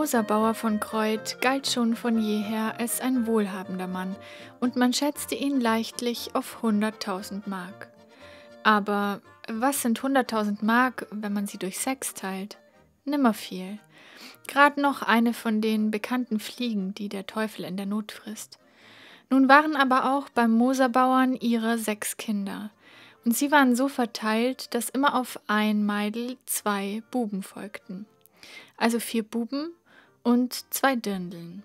Moserbauer von Kreuth galt schon von jeher als ein wohlhabender Mann und man schätzte ihn leichtlich auf 100.000 Mark. Aber was sind 100.000 Mark, wenn man sie durch sechs teilt? Nimmer viel. Gerade noch eine von den bekannten Fliegen, die der Teufel in der Not frisst. Nun waren aber auch beim Moserbauern ihre sechs Kinder. Und sie waren so verteilt, dass immer auf ein Meidel zwei Buben folgten. Also vier Buben und zwei Dirndeln.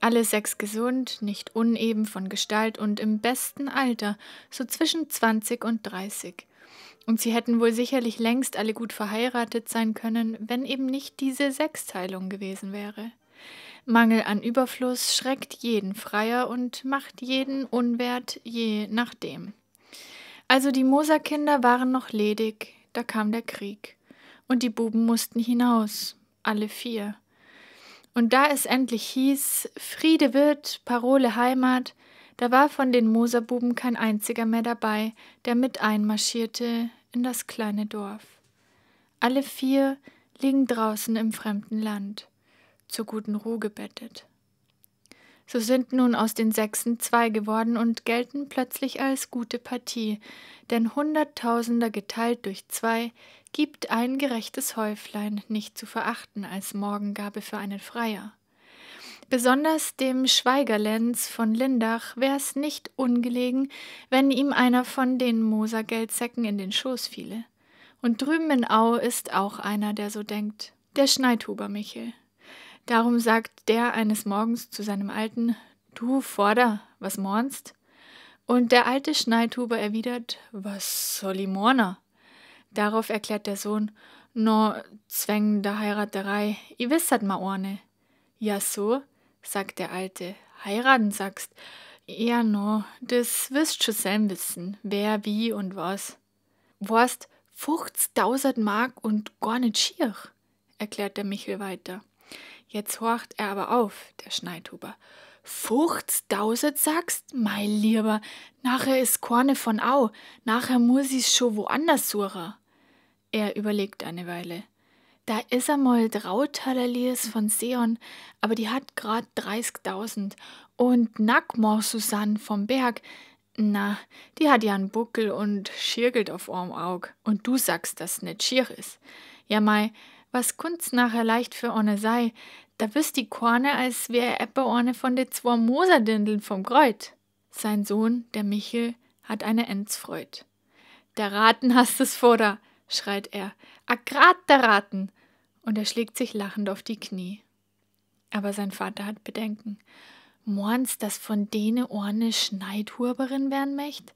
Alle sechs gesund, nicht uneben von Gestalt und im besten Alter, so zwischen 20 und 30. Und sie hätten wohl sicherlich längst alle gut verheiratet sein können, wenn eben nicht diese Sechsteilung gewesen wäre. Mangel an Überfluss schreckt jeden Freier und macht jeden unwert je nachdem. Also die Moserkinder waren noch ledig, da kam der Krieg. Und die Buben mussten hinaus, alle vier. Und da es endlich hieß, Friede wird, Parole Heimat, da war von den Moserbuben kein einziger mehr dabei, der mit einmarschierte in das kleine Dorf. Alle vier liegen draußen im fremden Land, zur guten Ruhe gebettet. So sind nun aus den Sechsen zwei geworden und gelten plötzlich als gute Partie, denn Hunderttausender geteilt durch zwei gibt ein gerechtes Häuflein, nicht zu verachten als Morgengabe für einen Freier. Besonders dem Schweigerlenz von Lindach wär's nicht ungelegen, wenn ihm einer von den Mosergeldsäcken in den Schoß fiele. Und drüben in Au ist auch einer, der so denkt, der Schneidhuber Michel. Darum sagt der eines Morgens zu seinem Alten, Du Vorder, was mornst? Und der alte Schneidhuber erwidert, Was soll i morner? Darauf erklärt der Sohn, No, zwäng der Heiraterei, i wissert ma orne. Ja so, sagt der Alte, heiraten sagst. Ja no, das wirst schon selm wissen, wer, wie und was. Warst 50.000 Mark und gar nicht schier, erklärt der Michel weiter. Jetzt horcht er aber auf, der Schneidhuber. Furchtstauset sagst, mein Lieber, nachher is Korne von Au, nachher muss ich's scho woanders suchen. Er überlegt eine Weile. Da is einmal Drautalaliers von Seon, aber die hat grad dreißigtausend. Und Nackmor Susanne vom Berg, na, die hat ja einen Buckel und schirgelt auf arm Aug. Und du sagst, dass net schier is. Ja, mei, was Kunst nachher leicht für Onne sei, da bist die Korne, als wär eppe orne von de zwei Moserdindeln vom Kreut. Sein Sohn, der Michel, hat eine Endsfreud. Der Raten hast es vor da, schreit er. A grad der Raten! Und er schlägt sich lachend auf die Knie. Aber sein Vater hat Bedenken. Morns, dass von dene Orne Schneidhuberin werden möcht?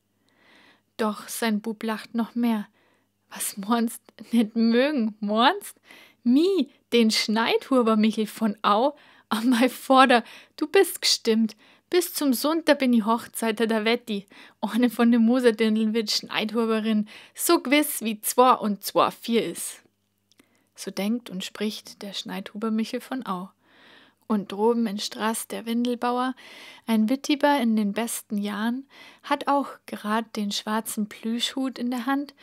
Doch sein Bub lacht noch mehr. Was mornst, nicht mögen, mornst? Mi, den Schneidhuber Michel von Au, oh mein Vorder, du bist gestimmt. Bis zum Sonntag bin ich Hochzeiter der Wetti. Ohne von den Moserdindeln wird Schneidhuberin, so gewiss wie zwei und zwei vier ist. So denkt und spricht der Schneidhuber Michel von Au. Und droben in Straß der Windelbauer, ein Wittiber in den besten Jahren, hat auch gerade den schwarzen Plüschhut in der Hand,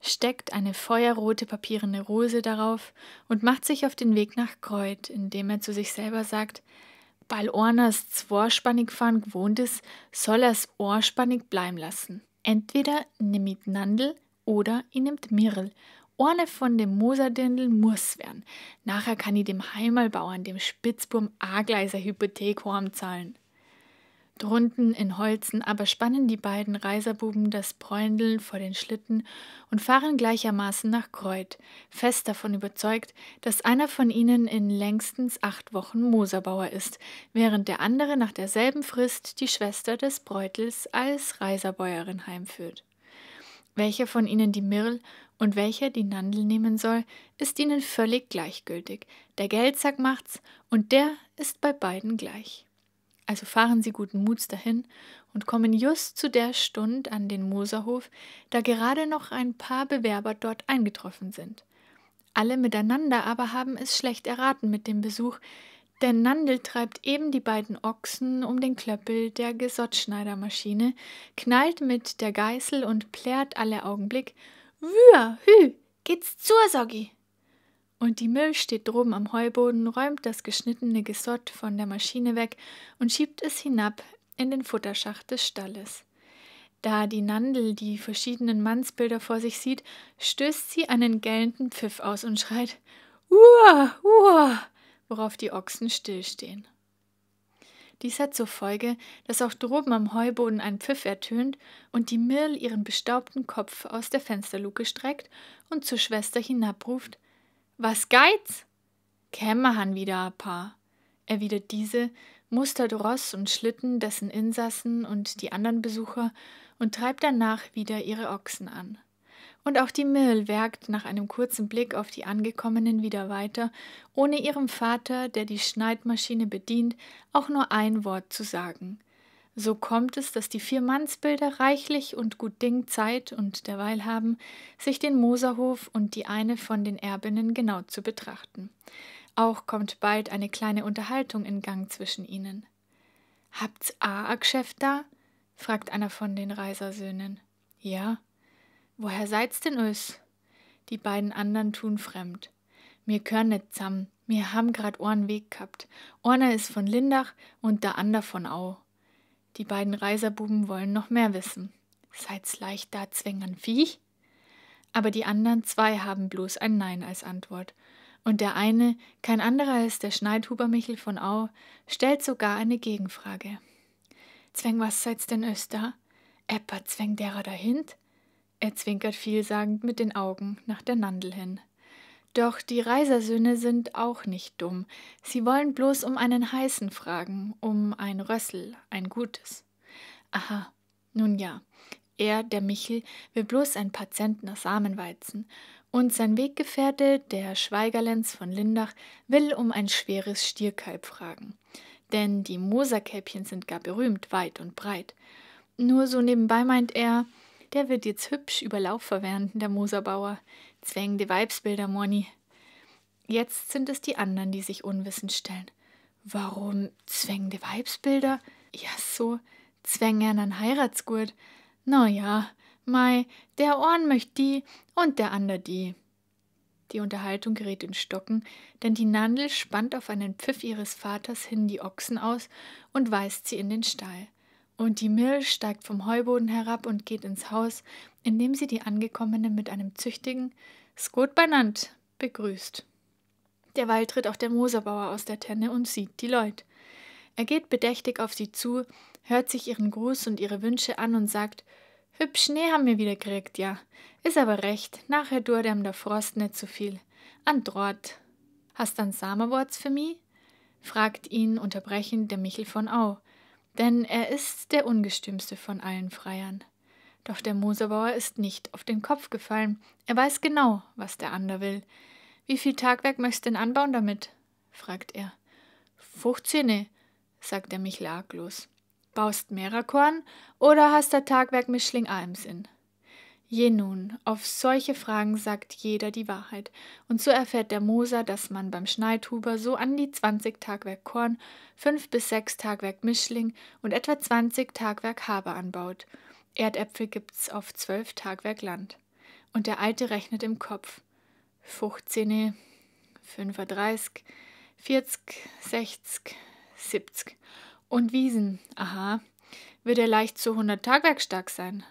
steckt eine feuerrote papierene Rose darauf und macht sich auf den Weg nach Kreut, indem er zu sich selber sagt, weil orners zworspannig fahren gewohnt ist, soll er's ohrspannig bleiben lassen. Entweder nimmt Nandel oder i nimmt Mirl. Orne von dem Moserdindel muss werden. Nachher kann i dem Heimalbauern, dem Spitzbum, a Hypothek horm zahlen. Drunten in Holzen aber spannen die beiden Reiserbuben das Bräundeln vor den Schlitten und fahren gleichermaßen nach Kreut, fest davon überzeugt, dass einer von ihnen in längstens acht Wochen Moserbauer ist, während der andere nach derselben Frist die Schwester des Bräutels als Reiserbäuerin heimführt. Welcher von ihnen die Mirl und welcher die Nandel nehmen soll, ist ihnen völlig gleichgültig. Der Geldsack macht's und der ist bei beiden gleich. Also fahren sie guten Muts dahin und kommen just zu der Stund an den Moserhof, da gerade noch ein paar Bewerber dort eingetroffen sind. Alle miteinander aber haben es schlecht erraten mit dem Besuch, denn Nandel treibt eben die beiden Ochsen um den Klöppel der Gesottschneidermaschine, knallt mit der Geißel und plärt alle Augenblick: Wür, hü, geht's zur, Soggi! Und die Müll steht droben am Heuboden, räumt das geschnittene Gesott von der Maschine weg und schiebt es hinab in den Futterschacht des Stalles. Da die Nandel die verschiedenen Mannsbilder vor sich sieht, stößt sie einen gellenden Pfiff aus und schreit Uah, uah, worauf die Ochsen stillstehen. Dies hat zur Folge, dass auch droben am Heuboden ein Pfiff ertönt und die Mirl ihren bestaubten Kopf aus der Fensterluke streckt und zur Schwester hinabruft – was geiz? Kämmer han wieder a paar, erwidert diese, mustert Ross und Schlitten, dessen Insassen und die anderen Besucher und treibt danach wieder ihre Ochsen an. Und auch die Mill werkt nach einem kurzen Blick auf die Angekommenen wieder weiter, ohne ihrem Vater, der die Schneidmaschine bedient, auch nur ein Wort zu sagen – so kommt es, dass die vier Mannsbilder reichlich und gut Ding Zeit und derweil haben, sich den Moserhof und die eine von den Erbinnen genau zu betrachten. Auch kommt bald eine kleine Unterhaltung in Gang zwischen ihnen. Habt's a, a Geschäft da? fragt einer von den Reisersöhnen. Ja. Woher seid's denn ös? Die beiden anderen tun fremd. Mir körn net zusammen, mir haben grad Ohren Weg gehabt. Orner ist von Lindach und der ander von Au. Die beiden Reiserbuben wollen noch mehr wissen. Seid's leicht da, zwängern Viech? Aber die anderen zwei haben bloß ein Nein als Antwort. Und der eine, kein anderer als der Schneidhuber Michel von Au, stellt sogar eine Gegenfrage. Zwäng was seid's denn öster? Epper zwäng derer dahint? Er zwinkert vielsagend mit den Augen nach der Nandel hin. Doch die Reisersöhne sind auch nicht dumm. Sie wollen bloß um einen heißen fragen, um ein Rössel, ein gutes. Aha, nun ja, er, der Michel, will bloß ein paar Zentner Samenweizen. Und sein Weggefährte, der Schweigerlenz von Lindach, will um ein schweres Stierkalb fragen. Denn die Moserkälbchen sind gar berühmt, weit und breit. Nur so nebenbei meint er, der wird jetzt hübsch über Lauf verwerten, der Moserbauer zwängende Weibsbilder, Moni. Jetzt sind es die anderen, die sich unwissend stellen. Warum zwängende Weibsbilder? Ja, so zwängen an Heiratsgurt. Na ja, mei, der Ohren möcht die und der ander die. Die Unterhaltung gerät in Stocken, denn die Nandel spannt auf einen Pfiff ihres Vaters hin die Ochsen aus und weist sie in den Stall und die Mill steigt vom Heuboden herab und geht ins Haus, in dem sie die Angekommenen mit einem züchtigen Skot beinand begrüßt. Derweil tritt auch der Moserbauer aus der Tenne und sieht die Leute. Er geht bedächtig auf sie zu, hört sich ihren Gruß und ihre Wünsche an und sagt: Hübsch Schnee haben wir wieder gekriegt, ja. Ist aber recht, nachher duert am der Frost nicht so viel. An Drort. Hast dann Samerworts für mi? fragt ihn unterbrechend der Michel von Au denn er ist der ungestümste von allen Freiern. Doch der Moserbauer ist nicht auf den Kopf gefallen. Er weiß genau, was der ander will. Wie viel Tagwerk möchtest du denn anbauen damit? fragt er. Fuchzine, sagt er mich laglos. Baust mehrer Korn oder hast der Tagwerk Mischling A im Sinn? Je nun, auf solche Fragen sagt jeder die Wahrheit, und so erfährt der Moser, dass man beim Schneidhuber so an die 20 Tagwerk Korn, 5 bis 6 Tagwerk Mischling und etwa 20 Tagwerk Haber anbaut. Erdäpfel gibt's auf 12 Tagwerk Land. Und der Alte rechnet im Kopf. 15, 35, 40, 60, 70. Und Wiesen, aha, wird er leicht zu 100 Tagwerk stark sein.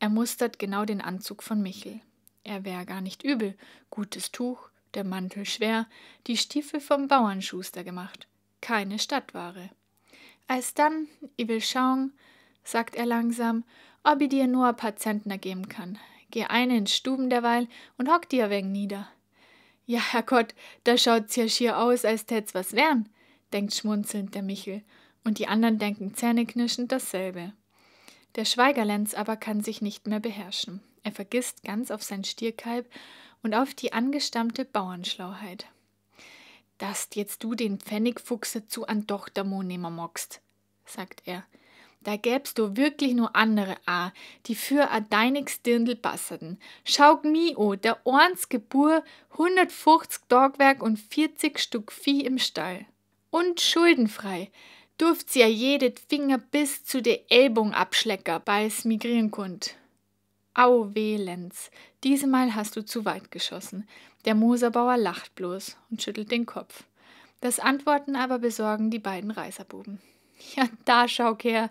Er mustert genau den Anzug von Michel. Er wäre gar nicht übel, gutes Tuch, der Mantel schwer, die Stiefel vom Bauernschuster gemacht. Keine Stadtware. Alsdann, i will schauen, sagt er langsam, ob i dir nur a paar Zentner geben kann. Geh eine ins Stuben derweil und hock dir ein wenig nieder. Ja, Herrgott, da schaut's ja schier aus, als tät's was wär'n, denkt schmunzelnd der Michel, und die anderen denken zähneknirschend dasselbe. Der Schweigerlenz aber kann sich nicht mehr beherrschen. Er vergisst ganz auf sein Stierkalb und auf die angestammte Bauernschlauheit. Dass jetzt du den Pfennigfuchse zu an Tochtermo nehmen magst, sagt er. Da gäbst du wirklich nur andere a, die für a deinig Dirndl basserten. Schauk mi o, der Orns Gebur, 150 Tagwerk und 40 Stück Vieh im Stall. Und schuldenfrei durft sie ja jede Finger bis zu de Ellbung abschlecker, bei's migrieren kund. Au weh, Lenz, diesmal hast du zu weit geschossen. Der Moserbauer lacht bloß und schüttelt den Kopf. Das Antworten aber besorgen die beiden Reiserbuben. Ja, da schauck her,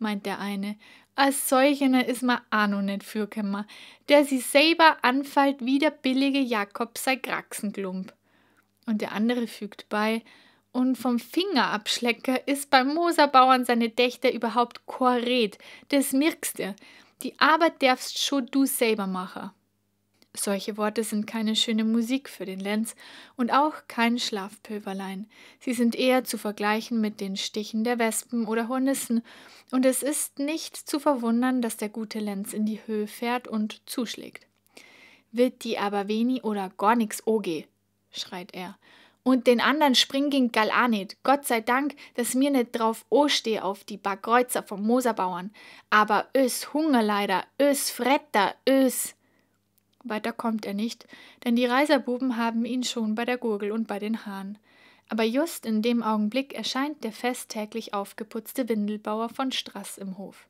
meint der eine. Als solchener is ma auch noch nicht fürkämmer, der sie selber anfällt wie der billige Jakob sei Graxenklump. Und der andere fügt bei, und vom Fingerabschlecker ist beim Moserbauern seine Dächte überhaupt kein Red. Das merkst du. Die Arbeit darfst schon du selber machen. Solche Worte sind keine schöne Musik für den Lenz und auch kein Schlafpülverlein. Sie sind eher zu vergleichen mit den Stichen der Wespen oder Hornissen, und es ist nicht zu verwundern, dass der gute Lenz in die Höhe fährt und zuschlägt. Wird die aber wenig oder gar nix oge, schreit er. Und den anderen spring ging gal auch nicht. Gott sei Dank, dass mir nicht drauf steh auf die paar Kreuzer vom Moserbauern. Aber ös Hungerleider, ös Fretter, ös. Weiter kommt er nicht, denn die Reiserbuben haben ihn schon bei der Gurgel und bei den Haaren. Aber just in dem Augenblick erscheint der festtäglich aufgeputzte Windelbauer von Straß im Hof.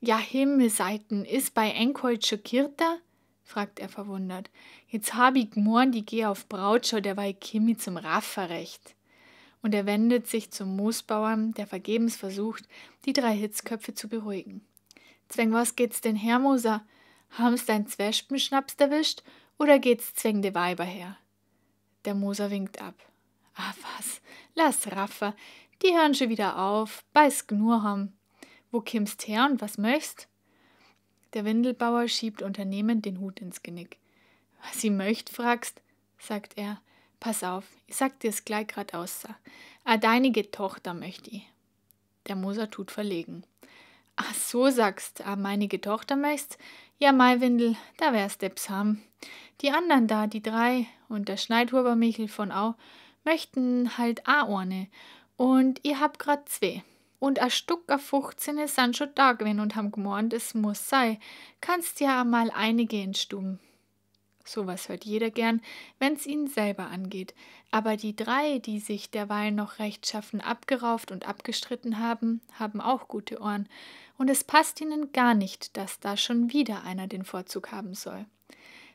Ja Himmelseiten, is bei Enkoltsche Kirter? fragt er verwundert. Jetzt hab ich gmorn, die geh auf Brautschau, der derweil Kimi zum Raffer Und er wendet sich zum Moosbauern, der vergebens versucht, die drei Hitzköpfe zu beruhigen. Zwäng, was geht's denn her, Moser? Haben's dein Zwespenschnaps erwischt oder geht's zwäng de Weiber her? Der Moser winkt ab. Ah, was? Lass Raffer, die hören schon wieder auf, beiß nur ham. Wo kimmst her und was möchtst? Der Windelbauer schiebt unternehmend den Hut ins Genick. Was sie möcht, fragst, sagt er. Pass auf, ich sag dir's gleich grad aus. A ah, deinige Tochter möcht i. Der Moser tut verlegen. Ach so sagst, a ah, meinige Tochter möcht's? Ja, mei Windel, da wär's Debs ham. Die andern da, die drei und der Schneidhuber Michel von Au, möchten halt a orne. Und ihr habt grad zwei. Und ein Stück auf 15 sind schon da gewesen und haben gemeint, es muss sein. Kannst ja mal einige entstuben. Sowas hört jeder gern, wenn's ihn selber angeht. Aber die drei, die sich derweil noch rechtschaffen abgerauft und abgestritten haben, haben auch gute Ohren. Und es passt ihnen gar nicht, dass da schon wieder einer den Vorzug haben soll.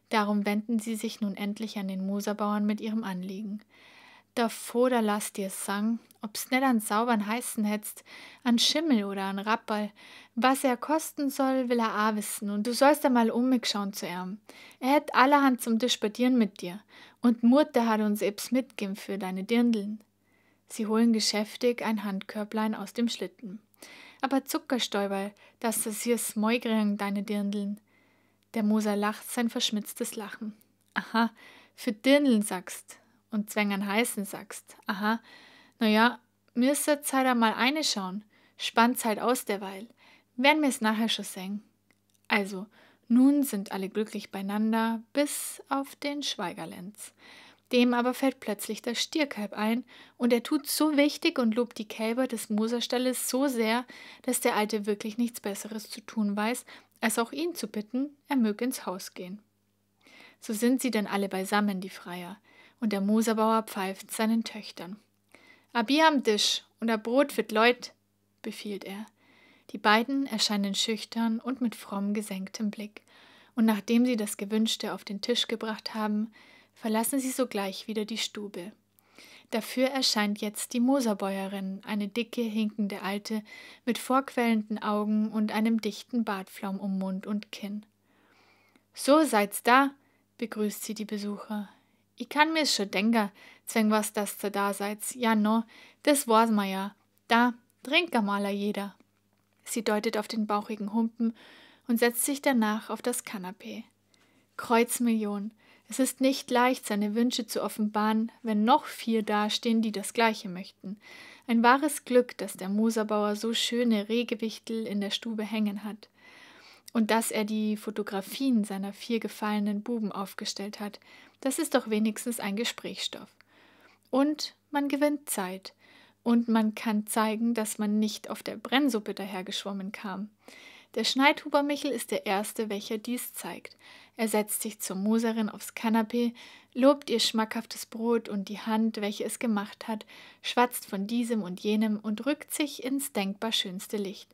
Darum wenden sie sich nun endlich an den Moserbauern mit ihrem Anliegen davor, da lass dir sang, ob's nicht an saubern heißen hättst, an Schimmel oder an Rapperl. Was er kosten soll, will er a wissen, und du sollst einmal um mich schauen zu ihm. Er hätt allerhand zum Disputieren mit dir, und Mutter hat uns ebs mitgeben für deine Dirndeln. Sie holen geschäftig ein Handkörblein aus dem Schlitten. Aber Zuckerstäuberl, dass das hier Smäugring deine Dirndeln. Der Moser lacht sein verschmitztes Lachen. Aha, für Dirndeln sagst, und Zwängern heißen sagst, aha, naja, müsst's halt einmal eine schauen, spannt's halt aus derweil, werden mir's nachher schon sehen. Also, nun sind alle glücklich beieinander, bis auf den Schweigerlenz. Dem aber fällt plötzlich das Stierkalb ein, und er tut so wichtig und lobt die Kälber des Moserstalles so sehr, dass der Alte wirklich nichts Besseres zu tun weiß, als auch ihn zu bitten, er möge ins Haus gehen. So sind sie denn alle beisammen, die Freier und der Moserbauer pfeift seinen Töchtern. Abier am Tisch und ein Brot für Leut, befiehlt er. Die beiden erscheinen schüchtern und mit fromm gesenktem Blick, und nachdem sie das Gewünschte auf den Tisch gebracht haben, verlassen sie sogleich wieder die Stube. Dafür erscheint jetzt die Moserbäuerin, eine dicke, hinkende Alte mit vorquellenden Augen und einem dichten Bartflaum um Mund und Kinn. So seid's da, begrüßt sie die Besucher. Ich kann mir schon denken, zwing was das zu da seid. Ja, no, das war's ma ja. Da, trink mal jeder. Sie deutet auf den bauchigen Humpen und setzt sich danach auf das Kanapee. Kreuzmillion. Es ist nicht leicht, seine Wünsche zu offenbaren, wenn noch vier dastehen, die das Gleiche möchten. Ein wahres Glück, dass der Moserbauer so schöne Rehgewichtel in der Stube hängen hat. Und dass er die Fotografien seiner vier gefallenen Buben aufgestellt hat, das ist doch wenigstens ein Gesprächsstoff. Und man gewinnt Zeit. Und man kann zeigen, dass man nicht auf der Brennsuppe dahergeschwommen kam. Der Schneidhuber Michel ist der Erste, welcher dies zeigt. Er setzt sich zur Muserin aufs Kanapee, lobt ihr schmackhaftes Brot und die Hand, welche es gemacht hat, schwatzt von diesem und jenem und rückt sich ins denkbar schönste Licht.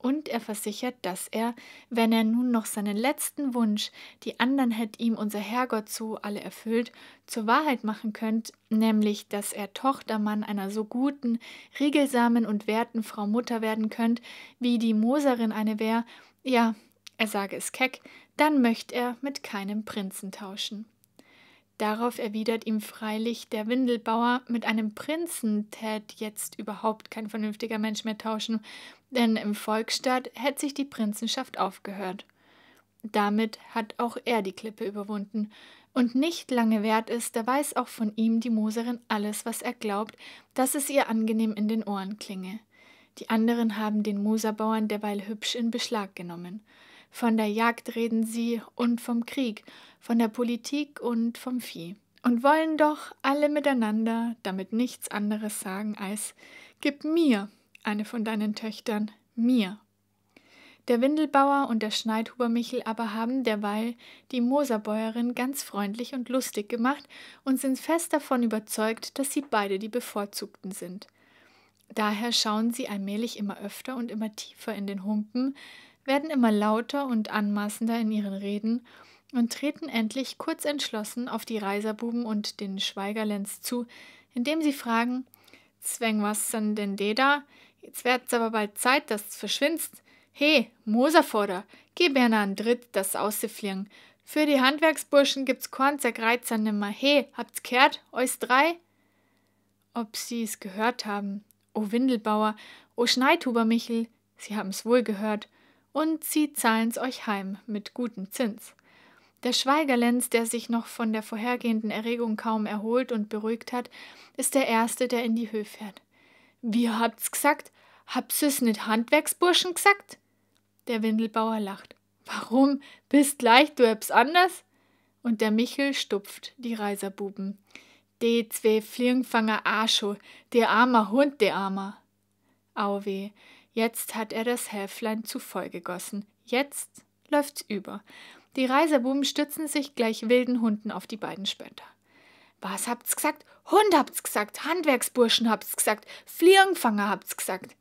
Und er versichert, dass er, wenn er nun noch seinen letzten Wunsch, die anderen hätt ihm unser Herrgott so alle erfüllt, zur Wahrheit machen könnt, nämlich, dass er Tochtermann einer so guten, regelsamen und werten Frau Mutter werden könnt, wie die Moserin eine wäre, ja, er sage es keck, dann möcht er mit keinem Prinzen tauschen. Darauf erwidert ihm freilich der Windelbauer, mit einem Prinzen tät jetzt überhaupt kein vernünftiger Mensch mehr tauschen, denn im Volksstaat hätte sich die Prinzenschaft aufgehört. Damit hat auch er die Klippe überwunden, und nicht lange wert ist, da weiß auch von ihm die Moserin alles, was er glaubt, dass es ihr angenehm in den Ohren klinge. Die anderen haben den Moserbauern derweil hübsch in Beschlag genommen. Von der Jagd reden sie und vom Krieg, von der Politik und vom Vieh. Und wollen doch alle miteinander damit nichts anderes sagen als Gib mir eine von deinen Töchtern, mir. Der Windelbauer und der Schneidhubermichel aber haben derweil die Moserbäuerin ganz freundlich und lustig gemacht und sind fest davon überzeugt, dass sie beide die Bevorzugten sind. Daher schauen sie allmählich immer öfter und immer tiefer in den Humpen, werden immer lauter und anmaßender in ihren Reden und treten endlich kurz entschlossen auf die Reiserbuben und den Schweigerlenz zu, indem sie fragen: Zwäng was denn de da? Jetzt werd's aber bald Zeit, dass verschwindst. He, Moserforder, gib einer an Dritt, das auszufliegen. Für die Handwerksburschen gibt's Korn zergreizer nimmer. He, habt's gehört, euch drei? Ob sie's gehört haben? O Windelbauer, o Schneidhuber Michel, sie haben's wohl gehört und sie zahlen's euch heim mit gutem Zins. Der Schweigerlenz, der sich noch von der vorhergehenden Erregung kaum erholt und beruhigt hat, ist der Erste, der in die Höhe fährt. Wie habt's gesagt? Habt's es nicht Handwerksburschen gesagt? Der Windelbauer lacht. Warum? Bist leicht, du hab's anders? Und der Michel stupft die Reiserbuben. De zwei Fliegenfanger Arscho, de armer Hund, de armer. Auweh, Jetzt hat er das Häflein zu voll gegossen. Jetzt läuft's über. Die Reisebuben stützen sich gleich wilden Hunden auf die beiden Spender. Was habt's gesagt? Hund habt's gesagt, Handwerksburschen habt's gesagt, Fliegenfanger habt's gesagt.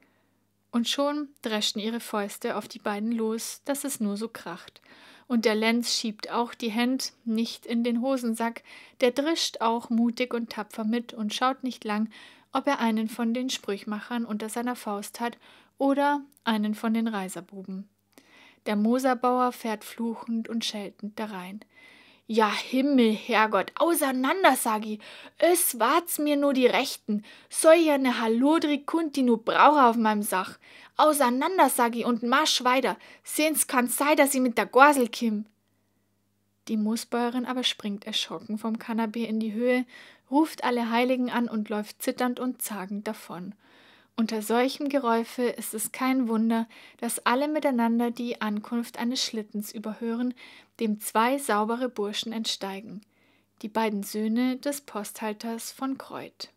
Und schon dreschen ihre Fäuste auf die beiden los, dass es nur so kracht. Und der Lenz schiebt auch die Hände nicht in den Hosensack, der drischt auch mutig und tapfer mit und schaut nicht lang, ob er einen von den Sprüchmachern unter seiner Faust hat oder einen von den Reiserbuben. Der Moserbauer fährt fluchend und scheltend darein. Ja Himmel, Herrgott, auseinander, sagi, es war's mir nur die Rechten, soll ja ne Hallodri kund, die nu brauche auf meinem Sach. Auseinander, sagi, und marsch weiter, sehn's kann's sein, dass ich mit der Gorsel kim. Die Moosbäuerin aber springt erschrocken vom Kanapee in die Höhe, ruft alle Heiligen an und läuft zitternd und zagend davon. Unter solchem Geräusche ist es kein Wunder, dass alle miteinander die Ankunft eines Schlittens überhören, dem zwei saubere Burschen entsteigen, die beiden Söhne des Posthalters von Kreuth.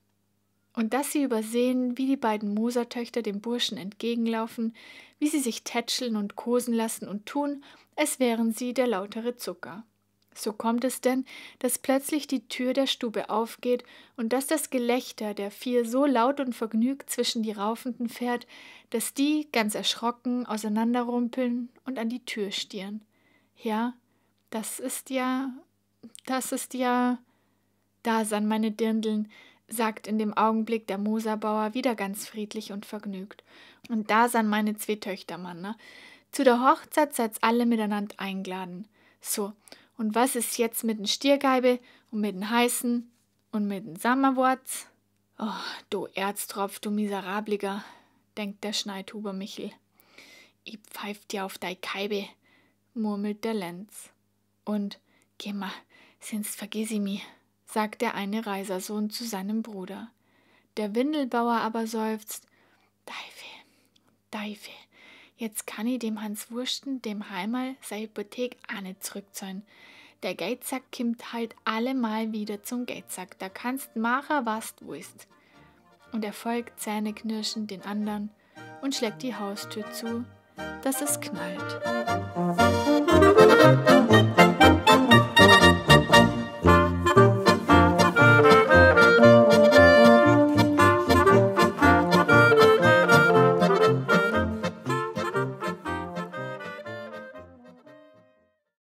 Und dass sie übersehen, wie die beiden Mosertöchter dem Burschen entgegenlaufen, wie sie sich tätscheln und kosen lassen und tun, als wären sie der lautere Zucker. So kommt es denn, dass plötzlich die Tür der Stube aufgeht und dass das Gelächter der vier so laut und vergnügt zwischen die Raufenden fährt, dass die, ganz erschrocken, auseinanderrumpeln und an die Tür stieren. Ja, das ist ja. das ist ja. Da san meine Dirndeln, sagt in dem Augenblick der Moserbauer wieder ganz friedlich und vergnügt. Und da san meine zwei Töchter, Mann, ne? Zu der Hochzeit seid's alle miteinander eingeladen. So, und was ist jetzt mit den Stiergeibe und mit den heißen und mit dem Sammerwurz? Oh, du Erztropf, du Miserabliger, denkt der Schneidhuber Michel. Ich pfeif dir auf dei Keibe, murmelt der Lenz. Und geh mal, sonst vergiss ich mi, sagt der eine Reisersohn zu seinem Bruder. Der Windelbauer aber seufzt, Deife, Deife, Jetzt kann ich dem Hans Wursten, dem Heimal, seine Hypothek auch nicht zurückzahlen. Der Geizsack kommt halt allemal wieder zum Geizsack. Da kannst machen, was du willst. Und er folgt Zähne knirschen den anderen und schlägt die Haustür zu, dass es knallt.